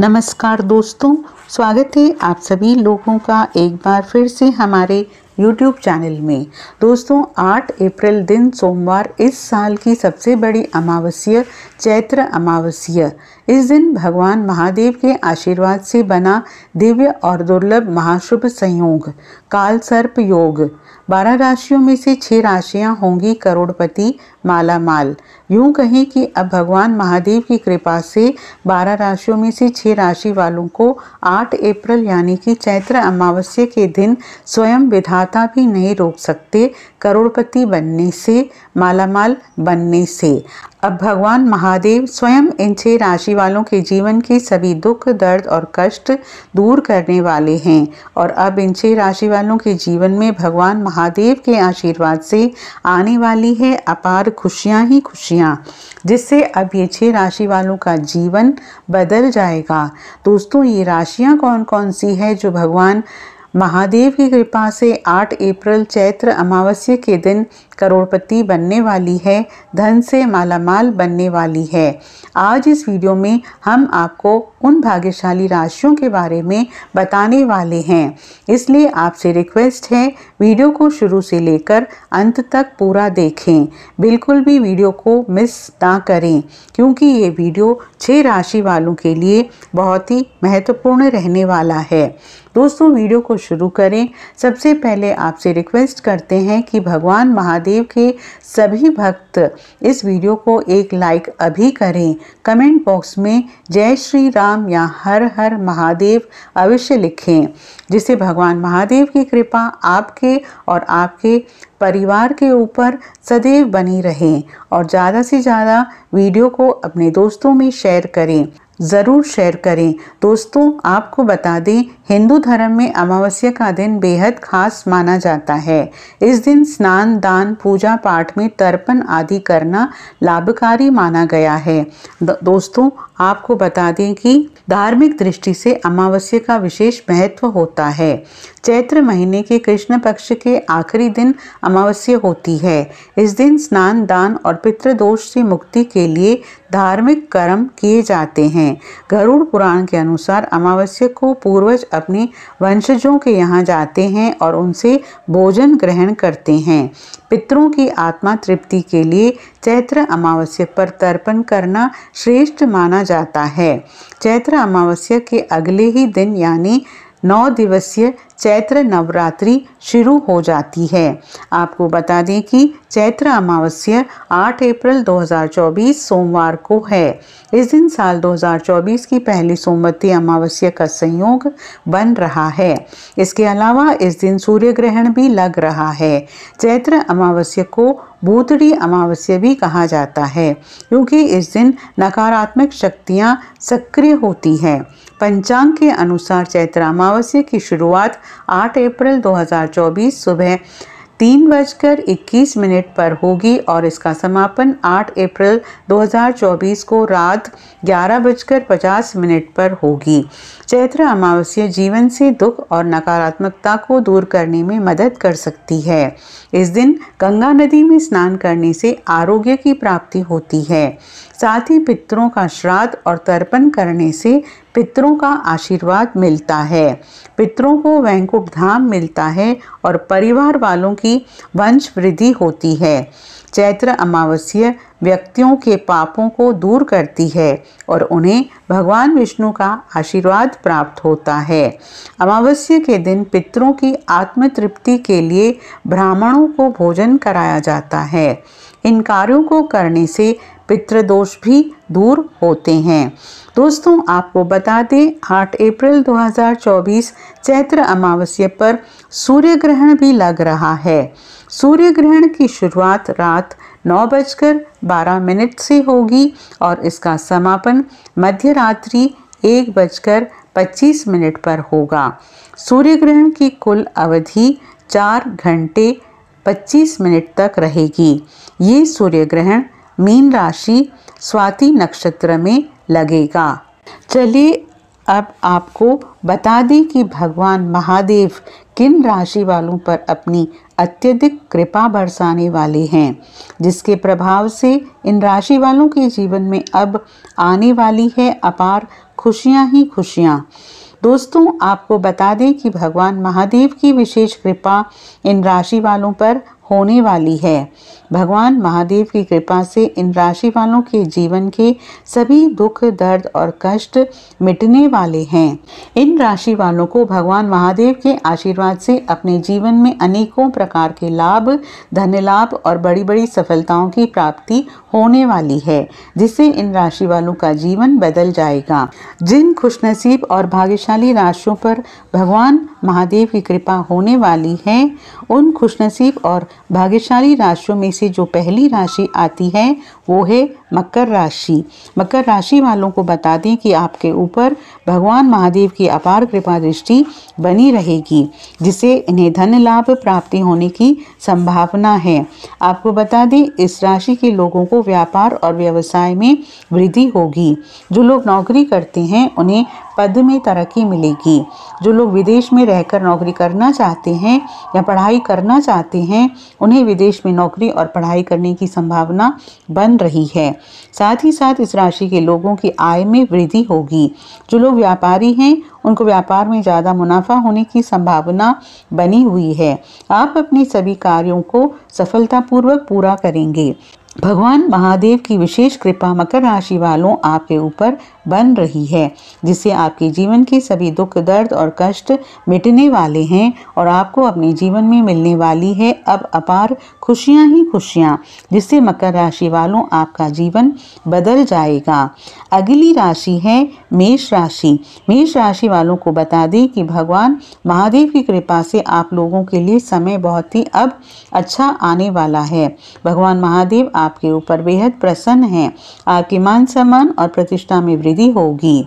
नमस्कार दोस्तों स्वागत है आप सभी लोगों का एक बार फिर से हमारे यूट्यूब चैनल में दोस्तों 8 अप्रैल दिन सोमवार इस साल की सबसे बड़ी अमावस्या चैत्र अमावस्या इस दिन भगवान महादेव के आशीर्वाद से बना दिव्य और दुर्लभ महाशुभ संयोग काल सर्प योग बारह राशियों में से छह राशियां होंगी करोड़पति माला माल यूं कहें कि अब भगवान महादेव की कृपा से बारह राशियों में से छह राशि वालों को 8 अप्रैल यानी कि चैत्र अमावस्या के दिन स्वयं विधा माता भी नहीं रोक सकते करोड़पति बनने से मालामाल बनने से अब भगवान महादेव स्वयं इन छह राशि वालों के जीवन के सभी दुख दर्द और कष्ट दूर करने वाले हैं और अब इन छह राशि वालों के जीवन में भगवान महादेव के आशीर्वाद से आने वाली है अपार खुशियां ही खुशियां जिससे अब ये छह राशि वालों का जीवन बदल जाएगा दोस्तों ये राशियां कौन कौन सी है जो भगवान महादेव की कृपा से 8 अप्रैल चैत्र अमावस्या के दिन करोड़पति बनने वाली है धन से मालामाल बनने वाली है आज इस वीडियो में हम आपको उन भाग्यशाली राशियों के बारे में बताने वाले हैं इसलिए आपसे रिक्वेस्ट है वीडियो को शुरू से लेकर अंत तक पूरा देखें बिल्कुल भी वीडियो को मिस ना करें क्योंकि ये वीडियो छः राशि वालों के लिए बहुत ही महत्वपूर्ण रहने वाला है दोस्तों वीडियो को शुरू करें सबसे पहले आपसे रिक्वेस्ट करते हैं कि भगवान महादेव के सभी भक्त इस वीडियो को एक लाइक अभी करें कमेंट बॉक्स में जय श्री राम या हर हर महादेव अवश्य लिखें जिसे भगवान महादेव की कृपा आपके और आपके परिवार के ऊपर सदैव बनी रहें और ज़्यादा से ज़्यादा वीडियो को अपने दोस्तों में शेयर करें ज़रूर शेयर करें दोस्तों आपको बता दें हिंदू धर्म में अमावस्या का दिन बेहद खास माना जाता है इस दिन स्नान दान पूजा पाठ में तर्पण आदि करना लाभकारी माना गया है दोस्तों आपको बता दें कि धार्मिक दृष्टि से अमावस्या का विशेष महत्व होता है चैत्र महीने के कृष्ण पक्ष के आखिरी दिन अमावस्या होती है इस दिन स्नान दान और पितृदोष से मुक्ति के लिए धार्मिक कर्म किए जाते हैं गरुड़ पुराण के अनुसार अमावस्या को पूर्वज अपने वंशजों के यहाँ जाते हैं और उनसे भोजन ग्रहण करते हैं पितरों की आत्मा तृप्ति के लिए चैत्र अमावस्या पर तर्पण करना श्रेष्ठ माना जाता है चैत्र अमावस्या के अगले ही दिन यानी नौ दिवसीय चैत्र नवरात्रि शुरू हो जाती है आपको बता दें कि चैत्र अमावस्या 8 अप्रैल 2024 सोमवार को है इस दिन साल 2024 की पहली सोमवती अमावस्या का संयोग बन रहा है इसके अलावा इस दिन सूर्य ग्रहण भी लग रहा है चैत्र अमावस्या को भूतड़ी अमावस्या भी कहा जाता है क्योंकि इस दिन नकारात्मक शक्तियाँ सक्रिय होती हैं पंचांग के अनुसार चैत्र अमावस्या की शुरुआत 8 अप्रैल 2024 सुबह तीन बजकर इक्कीस मिनट पर होगी और इसका समापन 8 अप्रैल 2024 को रात ग्यारह बजकर पचास मिनट पर होगी चैत्र अमावस्या जीवन से दुख और नकारात्मकता को दूर करने में मदद कर सकती है इस दिन गंगा नदी में स्नान करने से आरोग्य की प्राप्ति होती है साथ ही पितरों का श्राद्ध और तर्पण करने से पितरों का आशीर्वाद मिलता है पितरों को वैंकुट धाम मिलता है और परिवार वालों की वंश वृद्धि होती है चैत्र अमावस्या व्यक्तियों के पापों को दूर करती है और उन्हें भगवान विष्णु का आशीर्वाद प्राप्त होता है अमावस्या के दिन पितरों की आत्मतृप्ति के लिए ब्राह्मणों को भोजन कराया जाता है इन कार्यों को करने से पितृदोष भी दूर होते हैं दोस्तों आपको बता दें 8 अप्रैल 2024 चैत्र अमावस्या पर सूर्य ग्रहण भी लग रहा है सूर्य ग्रहण की शुरुआत रात नौ बजकर बारह मिनट से होगी और इसका समापन मध्य रात्रि एक बजकर पच्चीस मिनट पर होगा सूर्य ग्रहण की कुल अवधि चार घंटे पच्चीस मिनट तक रहेगी ये सूर्य ग्रहण मीन राशि स्वाति नक्षत्र में लगेगा चलिए अब आपको बता दें कि भगवान महादेव किन राशि वालों पर अपनी अत्यधिक कृपा बरसाने वाले हैं जिसके प्रभाव से इन राशि वालों के जीवन में अब आने वाली है अपार खुशियां ही खुशियां दोस्तों आपको बता दें कि भगवान महादेव की विशेष कृपा इन राशि वालों पर होने वाली है भगवान महादेव की कृपा से इन राशि वालों के जीवन के सभी दुख दर्द और कष्ट मिटने वाले हैं इन राशि वालों को भगवान महादेव के आशीर्वाद से अपने जीवन में अनेकों प्रकार के लाभ धन लाभ और बड़ी बड़ी सफलताओं की प्राप्ति होने वाली है जिससे इन राशि वालों का जीवन बदल जाएगा जिन खुशनसीब और भाग्यशाली राशियों पर भगवान महादेव की कृपा होने वाली है उन खुशनसीब और भाग्यशाली राशियों में से जो पहली राशि आती है वो है मकर राशि मकर राशि वालों को बता दें कि आपके ऊपर भगवान महादेव की अपार कृपा दृष्टि बनी रहेगी जिसे इन्हें धन लाभ प्राप्ति होने की संभावना है आपको बता दें इस राशि के लोगों को व्यापार और व्यवसाय में वृद्धि होगी जो लोग नौकरी करते हैं उन्हें पद में तरक्की मिलेगी जो लोग विदेश में रहकर नौकरी करना चाहते हैं या पढ़ाई करना चाहते हैं उन्हें विदेश में नौकरी और पढ़ाई करने की संभावना बन रही है साथ ही साथ इस राशि के लोगों की आय में वृद्धि होगी जो लोग व्यापारी हैं उनको व्यापार में ज़्यादा मुनाफा होने की संभावना बनी हुई है आप अपने सभी कार्यों को सफलतापूर्वक पूरा करेंगे भगवान महादेव की विशेष कृपा मकर राशि वालों आपके ऊपर बन रही है जिससे आपके जीवन के सभी दुख दर्द और कष्ट मिटने वाले हैं और आपको अपने जीवन में मिलने वाली है अब अपार खुशियां ही खुशियां जिससे मकर राशि वालों आपका जीवन बदल जाएगा अगली राशि है मेष राशि मेष राशि वालों को बता दें कि भगवान महादेव की कृपा से आप लोगों के लिए समय बहुत ही अब अच्छा आने वाला है भगवान महादेव आपके ऊपर बेहद प्रसन्न हैं आपके मान सम्मान और प्रतिष्ठा में वृद्धि समृद्धि होगी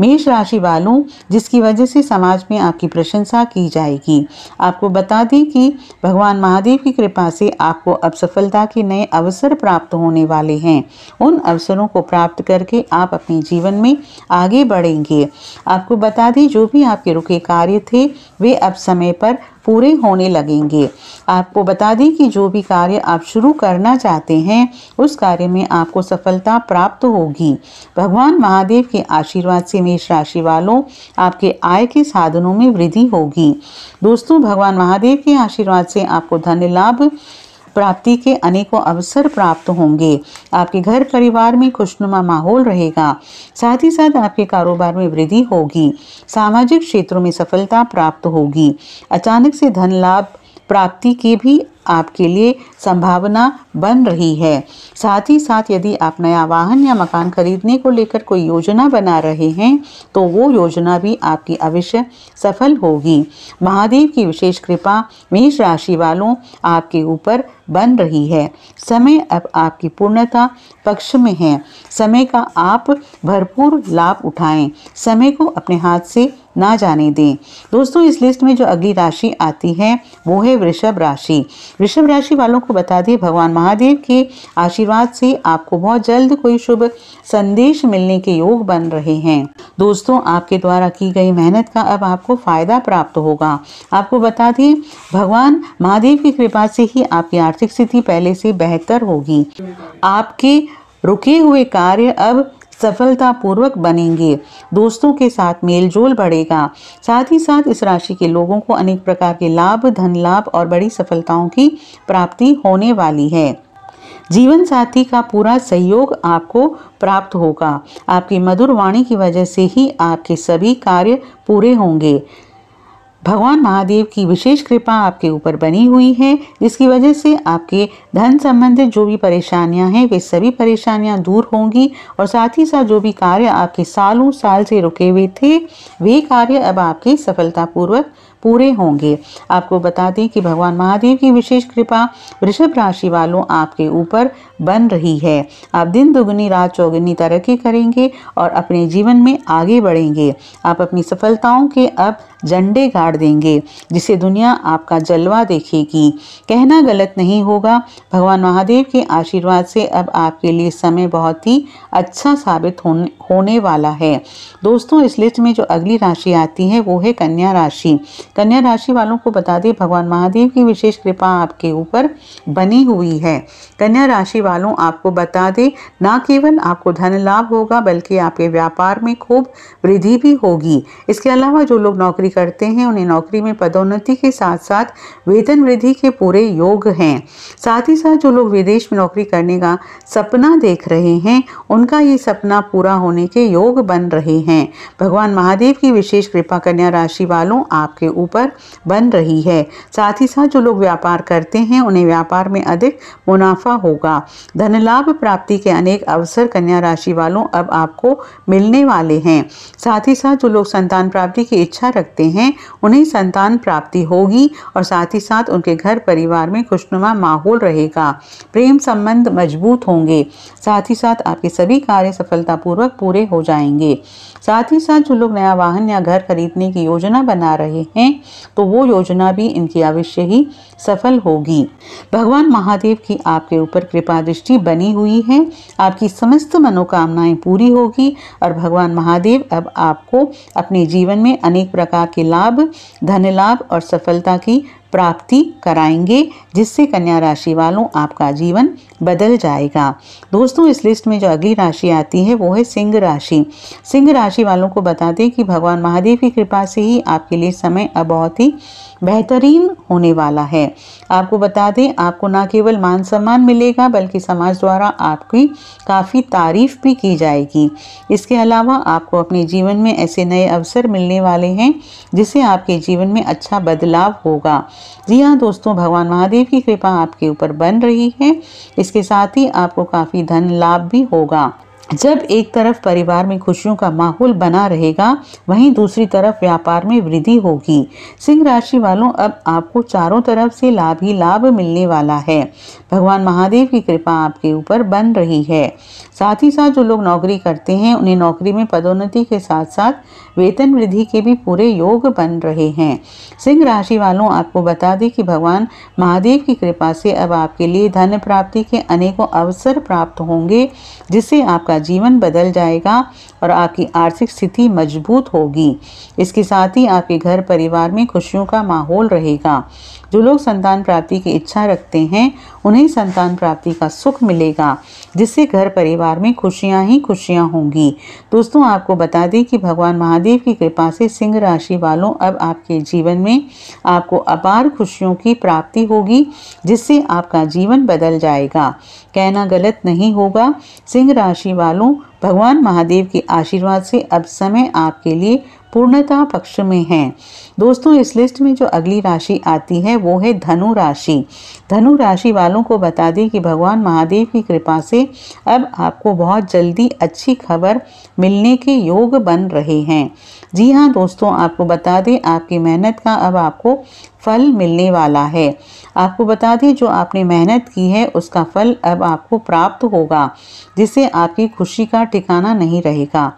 मेष राशि वालों जिसकी वजह से समाज में आपकी प्रशंसा की जाएगी आपको बता दें कि भगवान महादेव की कृपा से आपको अब सफलता के नए अवसर प्राप्त होने वाले हैं उन अवसरों को प्राप्त करके आप अपने जीवन में आगे बढ़ेंगे आपको बता दें जो भी आपके रुके कार्य थे वे अब समय पर पूरे होने लगेंगे आपको बता दें कि जो भी कार्य आप शुरू करना चाहते हैं उस कार्य में आपको सफलता प्राप्त होगी भगवान महादेव के आशीर्वाद से मेष राशि वालों आपके आय के साधनों में वृद्धि होगी दोस्तों भगवान महादेव के आशीर्वाद से आपको धन लाभ प्राप्ति के अनेकों अवसर प्राप्त होंगे आपके घर परिवार में खुशनुमा माहौल रहेगा साथ ही साथ आपके कारोबार में वृद्धि होगी सामाजिक क्षेत्रों में सफलता प्राप्त होगी अचानक से धन लाभ प्राप्ति की भी आपके लिए संभावना बन रही है साथ ही साथ यदि आप नया वाहन या मकान खरीदने को लेकर कोई योजना बना रहे हैं तो वो योजना भी आपकी अवश्य सफल होगी महादेव की विशेष कृपा मेष राशि वालों आपके ऊपर बन रही है समय अब आपकी पूर्णता पक्ष में है समय का आप भरपूर लाभ उठाएं समय को अपने हाथ से ना जाने दें दोस्तों इस लिस्ट में जो अगली राशि आती है वो है वृषभ राशि वृषभ राशि वालों को बता दें भगवान महादेव के आशीर्वाद से आपको बहुत जल्द कोई शुभ संदेश मिलने के योग बन रहे हैं दोस्तों आपके द्वारा की गई मेहनत का अब आपको फ़ायदा प्राप्त होगा आपको बता दें भगवान महादेव की कृपा से ही आपकी आर्थिक स्थिति पहले से बेहतर होगी आपके रुके हुए कार्य अब सफलतापूर्वक बनेंगे दोस्तों के साथ मेलजोल बढ़ेगा साथ ही साथ इस राशि के लोगों को अनेक प्रकार के लाभ धन लाभ और बड़ी सफलताओं की प्राप्ति होने वाली है जीवन साथी का पूरा सहयोग आपको प्राप्त होगा आपकी मधुर वाणी की वजह से ही आपके सभी कार्य पूरे होंगे भगवान महादेव की विशेष कृपा आपके ऊपर बनी हुई है जिसकी वजह से आपके धन संबंधित जो भी परेशानियां हैं वे सभी परेशानियां दूर होंगी और साथ ही साथ जो भी कार्य आपके सालों साल से रुके हुए थे वे कार्य अब आपके सफलतापूर्वक पूरे होंगे आपको बता दें कि भगवान महादेव की विशेष कृपा वृषभ राशि वालों आपके ऊपर बन रही है आप दिन दुगनी रात चौगनी तरक्की करेंगे और अपने जीवन में आगे बढ़ेंगे आप अपनी सफलताओं के अब झंडे गाड़ देंगे जिसे दुनिया आपका जलवा देखेगी कहना गलत नहीं होगा भगवान महादेव के आशीर्वाद से अब आपके लिए समय बहुत ही अच्छा साबित होने होने वाला है दोस्तों इस लिस्ट में जो अगली राशि आती है वो है कन्या राशि कन्या राशि वालों को बता दें भगवान महादेव की विशेष कृपा आपके ऊपर बनी हुई है कन्या राशि वालों आपको बता दें ना केवल आपको धन लाभ होगा बल्कि आपके व्यापार में खूब वृद्धि भी होगी इसके अलावा जो लोग नौकरी नौकरी करते हैं उन्हें नौकरी में पदोन्नति के साथ साथ वेतन वृद्धि के पूरे योग हैं साथ ही साथ जो लोग विदेश में नौकरी करने का सपना देख रहे हैं उनका ये सपना पूरा होने के योग बन रहे हैं भगवान महादेव की विशेष कृपा कन्या राशि वालों आपके ऊपर बन रही है साथ ही साथ जो लोग व्यापार करते हैं उन्हें व्यापार में अधिक मुनाफा होगा धन लाभ प्राप्ति के अनेक अवसर कन्या राशि वालों अब आपको मिलने वाले हैं साथ ही साथ जो लोग संतान प्राप्ति की इच्छा रखते सकते हैं उन्हें संतान प्राप्ति होगी और साथ ही साथ उनके घर परिवार में खुशनुमा माहौल रहेगा प्रेम संबंध मजबूत होंगे साथ ही साथ आपके सभी कार्य सफलतापूर्वक पूरे हो जाएंगे साथ ही साथ जो लोग नया वाहन या घर खरीदने की योजना बना रहे हैं तो वो योजना भी इनकी अवश्य ही सफल होगी भगवान महादेव की आपके ऊपर कृपा दृष्टि बनी हुई है आपकी समस्त मनोकामनाएं पूरी होगी और भगवान महादेव अब आपको अपने जीवन में अनेक प्रकार के लाभ धन लाभ और सफलता की प्राप्ति कराएंगे जिससे कन्या राशि वालों आपका जीवन बदल जाएगा दोस्तों इस लिस्ट में जो अगली राशि आती है वो है सिंह राशि सिंह राशि वालों को बताते हैं कि भगवान महादेव की कृपा से ही आपके लिए समय अब बहुत ही बेहतरीन होने वाला है आपको बता दें आपको ना केवल मान सम्मान मिलेगा बल्कि समाज द्वारा आपकी काफ़ी तारीफ भी की जाएगी इसके अलावा आपको अपने जीवन में ऐसे नए अवसर मिलने वाले हैं जिससे आपके जीवन में अच्छा बदलाव होगा जी हाँ दोस्तों भगवान महादेव की कृपा आपके ऊपर बन रही है इसके साथ ही आपको काफ़ी धन लाभ भी होगा जब एक तरफ परिवार में खुशियों का माहौल बना रहेगा वहीं दूसरी तरफ व्यापार में वृद्धि होगी सिंह राशि वालों अब आपको चारों तरफ से लाभ ही लाभ मिलने वाला है भगवान महादेव की कृपा आपके ऊपर बन रही है साथ ही साथ जो लोग नौकरी करते हैं उन्हें नौकरी में पदोन्नति के साथ साथ वेतन वृद्धि के भी पूरे योग बन रहे हैं सिंह राशि वालों आपको बता दें कि भगवान महादेव की कृपा से अब आपके लिए धन प्राप्ति के अनेकों अवसर प्राप्त होंगे जिससे आपका जीवन बदल जाएगा और आपकी आर्थिक स्थिति मजबूत होगी इसके साथ ही आपके घर परिवार में खुशियों का माहौल रहेगा जो लोग संतान प्राप्ति की इच्छा रखते हैं उन्हें संतान प्राप्ति का सुख मिलेगा जिससे घर परिवार में खुशियाँ ही खुशियाँ होंगी दोस्तों आपको बता दें कि भगवान महादेव की कृपा से सिंह राशि वालों अब आपके जीवन में आपको अपार खुशियों की प्राप्ति होगी जिससे आपका जीवन बदल जाएगा कहना गलत नहीं होगा सिंह राशि वालों भगवान महादेव के आशीर्वाद से अब समय आपके लिए पूर्णता पक्ष में है दोस्तों इस लिस्ट में जो अगली राशि आती है वो है धनु राशि धनु राशि वालों को बता दें कि भगवान महादेव की कृपा से अब आपको बहुत जल्दी अच्छी खबर मिलने के योग बन रहे हैं जी हाँ दोस्तों आपको बता दें आपकी मेहनत का अब आपको फल मिलने वाला है आपको बता दें जो आपने मेहनत की है उसका फल अब आपको प्राप्त होगा जिससे आपकी खुशी का ठिकाना नहीं रहेगा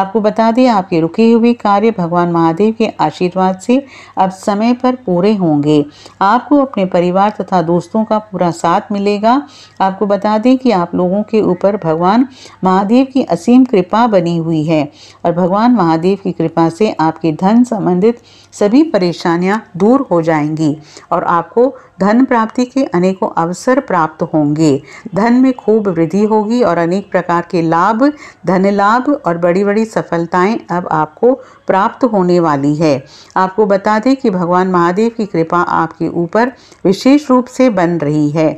आपको बता दें आपके रुके हुए कार्य भगवान महादेव के आशीर्वाद से अब समय पर पूरे होंगे आपको अपने परिवार तथा दोस्तों का पूरा साथ मिलेगा आपको बता दें कि आप लोगों के ऊपर भगवान महादेव की असीम कृपा बनी हुई है और भगवान महादेव की कृपा से आपके धन संबंधित सभी परेशानियां दूर हो जाएंगी और आपको धन प्राप्ति के अनेकों अवसर प्राप्त होंगे धन में खूब वृद्धि होगी और अनेक प्रकार के लाभ धन लाभ और बड़ी बड़ी सफलताएं अब आपको प्राप्त होने वाली है आपको बता दें कि भगवान महादेव की कृपा आपके ऊपर विशेष रूप से बन रही है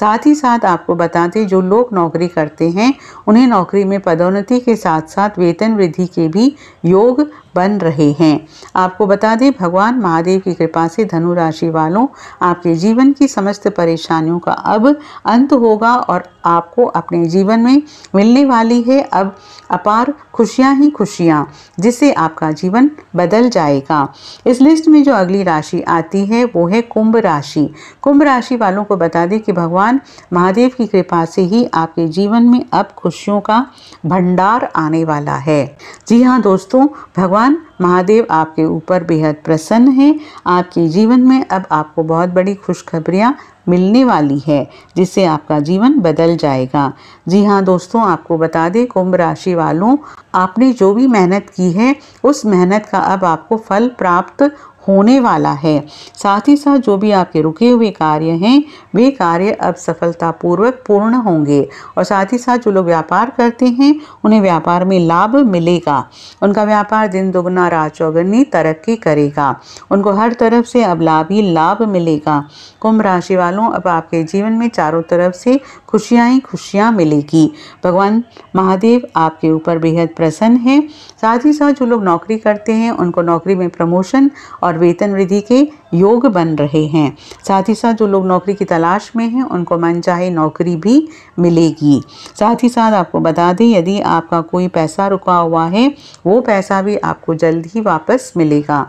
साथ ही साथ आपको बता दें जो लोग नौकरी करते हैं उन्हें नौकरी में पदोन्नति के साथ साथ वेतन वृद्धि के भी योग बन रहे हैं आपको बता दें भगवान महादेव की कृपा से धनु राशि वालों आपके जीवन की समस्त परेशानियों का अब अंत होगा और आपको अपने जीवन में मिलने वाली है अब अपार खुशियां ही खुशियां जिससे आपका जीवन बदल जाएगा इस लिस्ट में जो अगली राशि आती है वो है कुंभ राशि कुंभ राशि वालों को बता दें कि भगवान भगवान महादेव की कृपा से ही आपके जीवन में अब खुशियों का भंडार आने वाला है जी हाँ दोस्तों भगवान महादेव आपके ऊपर बेहद प्रसन्न हैं आपके जीवन में अब आपको बहुत बड़ी खुशखबरियाँ मिलने वाली है जिससे आपका जीवन बदल जाएगा जी हाँ दोस्तों आपको बता दें कुंभ राशि वालों आपने जो भी मेहनत की है उस मेहनत का अब आपको फल प्राप्त होने वाला है साथ ही साथ जो भी आपके रुके हुए कार्य हैं वे कार्य अब सफलतापूर्वक पूर्ण होंगे और साथ ही साथ जो लोग व्यापार करते हैं उन्हें व्यापार में लाभ मिलेगा उनका व्यापार दिन दोगुना रात चौगुनी तरक्की करेगा उनको हर तरफ से अब लाभ ही लाभ मिलेगा कुंभ राशि वालों अब आपके जीवन में चारों तरफ से खुशियाँ ही खुशियाँ मिलेगी भगवान महादेव आपके ऊपर बेहद प्रसन्न है साथ ही साथ जो लोग नौकरी करते हैं उनको नौकरी में प्रमोशन और और वेतन वृद्धि के योग बन रहे हैं साथ ही साथ जो लोग नौकरी की तलाश में हैं उनको चाहे नौकरी भी मिलेगी साथ ही साथ आपको बता दें यदि आपका कोई पैसा रुका हुआ है वो पैसा भी आपको जल्द ही वापस मिलेगा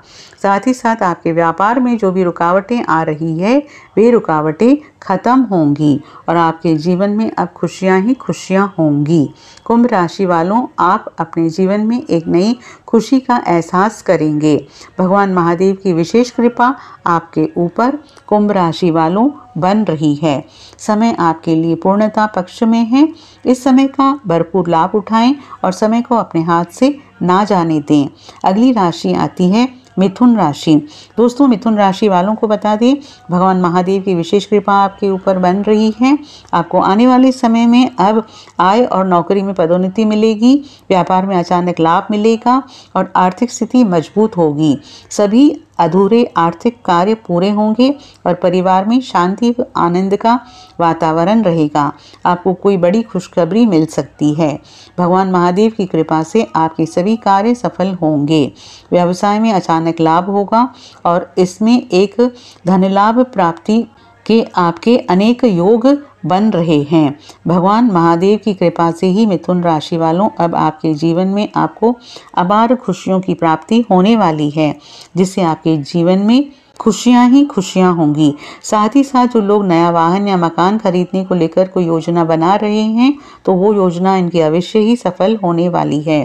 साथ ही साथ आपके व्यापार में जो भी रुकावटें आ रही है वे रुकावटें ख़त्म होंगी और आपके जीवन में अब खुशियां ही खुशियां होंगी कुंभ राशि वालों आप अपने जीवन में एक नई खुशी का एहसास करेंगे भगवान महादेव की विशेष कृपा आपके ऊपर कुंभ राशि वालों बन रही है समय आपके लिए पूर्णता पक्ष में है इस समय का भरपूर लाभ उठाएं और समय को अपने हाथ से ना जाने दें अगली राशि आती है मिथुन राशि दोस्तों मिथुन राशि वालों को बता दें भगवान महादेव की विशेष कृपा आपके ऊपर बन रही है आपको आने वाले समय में अब आय और नौकरी में पदोन्नति मिलेगी व्यापार में अचानक लाभ मिलेगा और आर्थिक स्थिति मजबूत होगी सभी अधूरे आर्थिक कार्य पूरे होंगे और परिवार में शांति व आनंद का वातावरण रहेगा आपको कोई बड़ी खुशखबरी मिल सकती है भगवान महादेव की कृपा से आपके सभी कार्य सफल होंगे व्यवसाय में अचानक लाभ होगा और इसमें एक धन लाभ प्राप्ति के आपके अनेक योग बन रहे हैं भगवान महादेव की कृपा से ही मिथुन राशि वालों अब आपके जीवन में आपको अपार खुशियों की प्राप्ति होने वाली है जिससे आपके जीवन में खुशियां ही खुशियां होंगी साथ ही साथ जो लोग नया वाहन या मकान खरीदने को लेकर कोई योजना बना रहे हैं तो वो योजना इनकी अवश्य ही सफल होने वाली है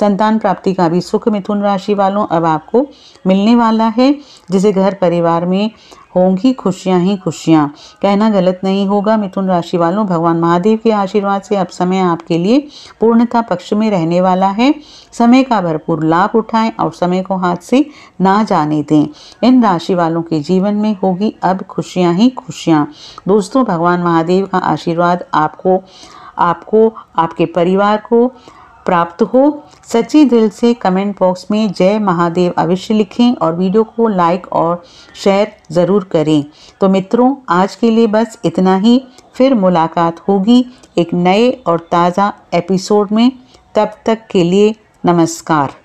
संतान प्राप्ति का भी सुख मिथुन राशि वालों अब आपको मिलने वाला है जिसे घर परिवार में होंगी खुशियां ही खुशियां कहना गलत नहीं होगा मिथुन राशि वालों भगवान महादेव के आशीर्वाद से अब समय आपके लिए पूर्णता पक्ष में रहने वाला है समय का भरपूर लाभ उठाएं और समय को हाथ से ना जाने दें इन राशि वालों के जीवन में होगी अब खुशियां ही खुशियां दोस्तों भगवान महादेव का आशीर्वाद आपको आपको आपके परिवार को प्राप्त हो सच्ची दिल से कमेंट बॉक्स में जय महादेव अवश्य लिखें और वीडियो को लाइक और शेयर ज़रूर करें तो मित्रों आज के लिए बस इतना ही फिर मुलाकात होगी एक नए और ताज़ा एपिसोड में तब तक के लिए नमस्कार